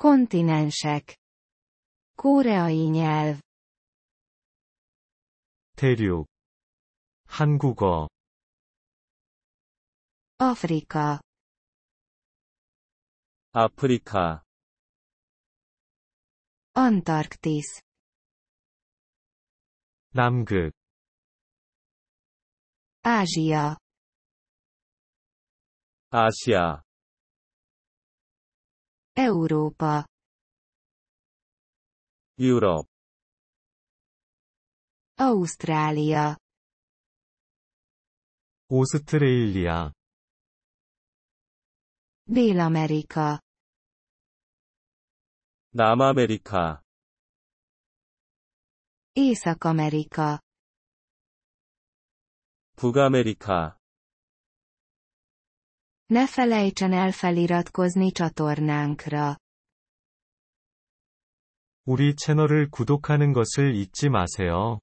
Kontinensek. Koreai nyelv. 대륙. 한국어. Afrika. 아프리카. Antarktisz. 남극. Ázsia. Ázsia. Europa. Europe. Ausztrália. 오스트레일리아. Dél-Amerika. 남아메리카. Észak-Amerika. 북아메리카. Ne felejtsen el feliratkozni csatornánkra. 우리 채널을 구독하는 것을 잊지 마세요.